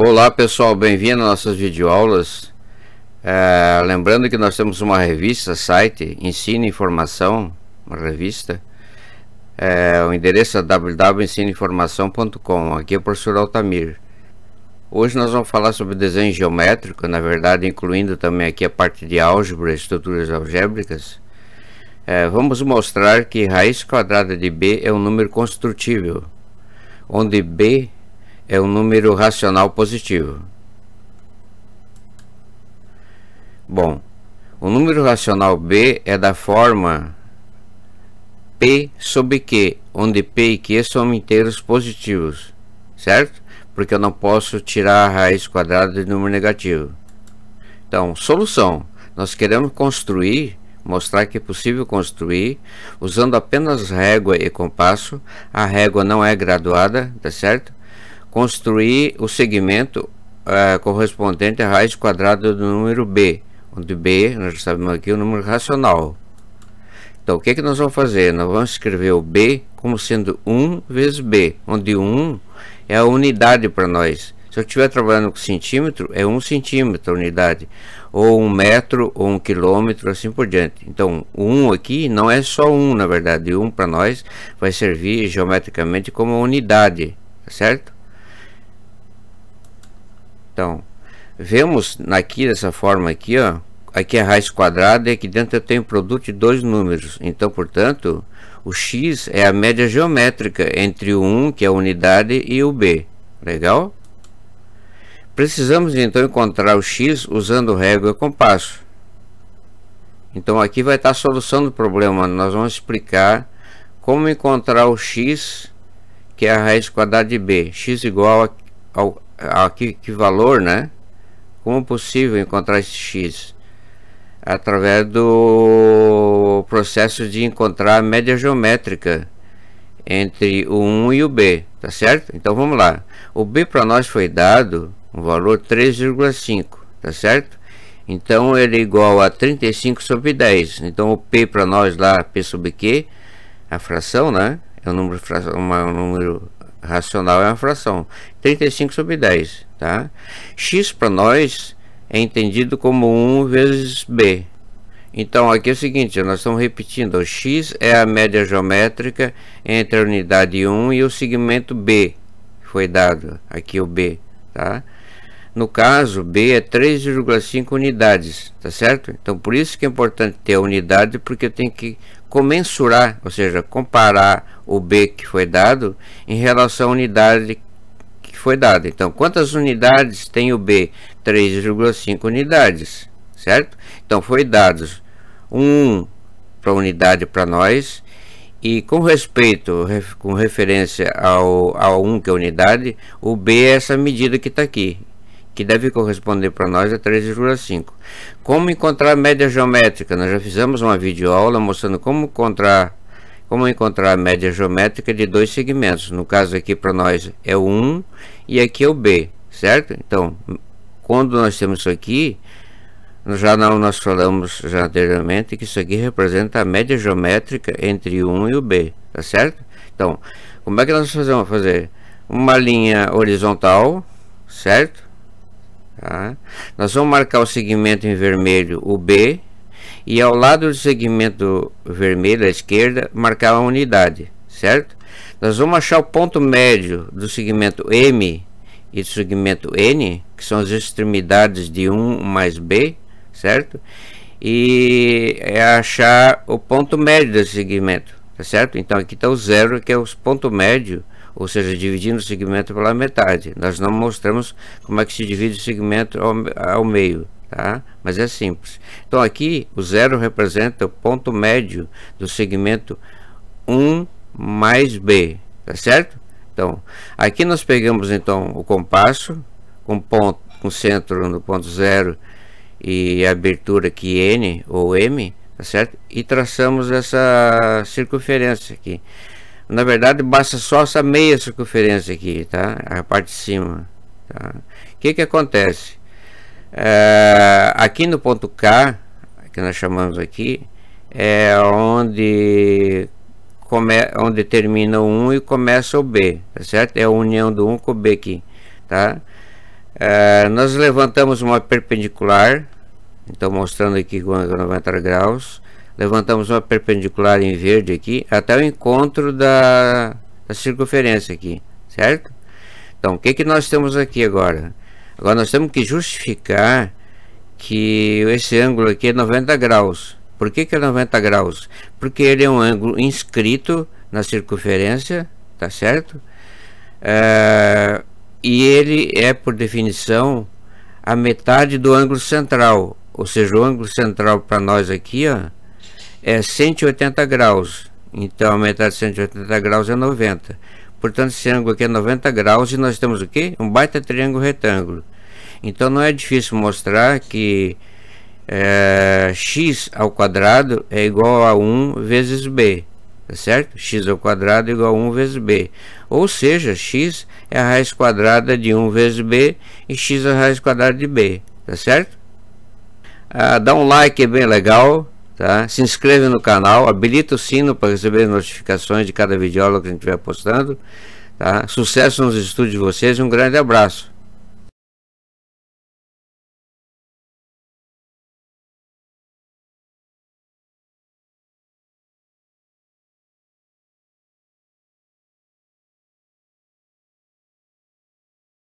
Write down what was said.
Olá pessoal, bem-vindo às nossas videoaulas. É, lembrando que nós temos uma revista, site, Ensino Informação, uma revista. É, o endereço é www.ensinoinformação.com. Aqui é o professor Altamir. Hoje nós vamos falar sobre desenho geométrico, na verdade incluindo também aqui a parte de álgebra, estruturas algébricas. É, vamos mostrar que raiz quadrada de b é um número construtível, onde b é um número racional positivo. Bom, o número racional B é da forma P sobre Q, onde P e Q são inteiros positivos, certo? Porque eu não posso tirar a raiz quadrada de número negativo. Então, solução. Nós queremos construir, mostrar que é possível construir, usando apenas régua e compasso. A régua não é graduada, tá certo? construir o segmento uh, correspondente à raiz quadrada do número b, onde b, nós já sabemos aqui, é o número racional. Então, o que, é que nós vamos fazer? Nós vamos escrever o b como sendo 1 vezes b, onde 1 é a unidade para nós. Se eu estiver trabalhando com centímetro, é 1 centímetro a unidade, ou 1 metro, ou 1 quilômetro, assim por diante. Então, 1 aqui não é só 1, na verdade, 1 para nós vai servir geometricamente como unidade, tá certo? Então, vemos aqui dessa forma aqui, ó. Aqui é raiz quadrada e aqui dentro eu tenho produto de dois números. Então, portanto, o x é a média geométrica entre o 1, que é a unidade, e o b. Legal? Precisamos então encontrar o x usando régua e compasso. Então aqui vai estar a solução do problema. Nós vamos explicar como encontrar o x, que é a raiz quadrada de b. x igual a, ao, a ah, que, que valor, né? Como é possível encontrar esse x? Através do processo de encontrar a média geométrica entre o 1 e o b, tá certo? Então vamos lá. O b para nós foi dado um valor 3,5, tá certo? Então ele é igual a 35 sobre 10. Então o p para nós lá, p sobre q, a fração, né? É um número, uma, um número racional é uma fração. 35 sobre 10, tá? X para nós é entendido como 1 vezes B. Então aqui é o seguinte, nós estamos repetindo, o x é a média geométrica entre a unidade 1 e o segmento B, foi dado aqui o B, tá? No caso, B é 3,5 unidades, tá certo? Então por isso que é importante ter a unidade, porque eu tenho que comensurar, ou seja, comparar o B que foi dado em relação à unidade que foi dada. Então, quantas unidades tem o B? 3,5 unidades, certo? Então, foi dados 1 para unidade para nós e com respeito, com referência ao, ao 1 que é unidade, o B é essa medida que está aqui que deve corresponder para nós é a 13,5. Como encontrar a média geométrica? Nós já fizemos uma videoaula mostrando como encontrar, como encontrar a média geométrica de dois segmentos. No caso aqui para nós é o 1 e aqui é o B, certo? Então, quando nós temos isso aqui, já não, nós falamos já anteriormente que isso aqui representa a média geométrica entre o 1 e o B, tá certo? Então, como é que nós fazemos? Fazer uma linha horizontal, certo? Tá? Nós vamos marcar o segmento em vermelho, o B, e ao lado do segmento vermelho, à esquerda, marcar a unidade, certo? Nós vamos achar o ponto médio do segmento M e do segmento N, que são as extremidades de 1 mais B, certo? E é achar o ponto médio desse segmento, tá certo? Então aqui está o zero, que é o ponto médio ou seja, dividindo o segmento pela metade. Nós não mostramos como é que se divide o segmento ao, ao meio, tá? mas é simples. Então aqui o zero representa o ponto médio do segmento 1 mais B, tá certo? Então, aqui nós pegamos então o compasso com ponto, com centro no ponto zero e abertura que N ou M, tá certo? E traçamos essa circunferência aqui. Na verdade, basta só essa meia circunferência aqui, tá? A parte de cima. Tá? O que que acontece? É, aqui no ponto K, que nós chamamos aqui, é onde, come, onde termina o 1 e começa o B, tá certo? É a união do 1 com o B aqui, tá? É, nós levantamos uma perpendicular, então mostrando aqui com 90 graus, levantamos uma perpendicular em verde aqui até o encontro da, da circunferência aqui, certo? Então, o que, que nós temos aqui agora? Agora nós temos que justificar que esse ângulo aqui é 90 graus. Por que, que é 90 graus? Porque ele é um ângulo inscrito na circunferência, tá certo? É, e ele é, por definição, a metade do ângulo central. Ou seja, o ângulo central para nós aqui ó, é 180 graus. Então a metade de 180 graus é 90. Portanto, esse ângulo aqui é 90 graus e nós temos o quê? Um baita triângulo retângulo. Então não é difícil mostrar que é, x ao quadrado é igual a 1 vezes b, tá certo? x ao quadrado é igual a 1 vezes b. Ou seja, x é a raiz quadrada de 1 vezes b e x é a raiz quadrada de b, tá certo? Ah, dá um like, é bem legal Tá? Se inscreve no canal, habilita o sino para receber notificações de cada aula que a gente estiver postando. Tá? Sucesso nos estudos de vocês e um grande abraço.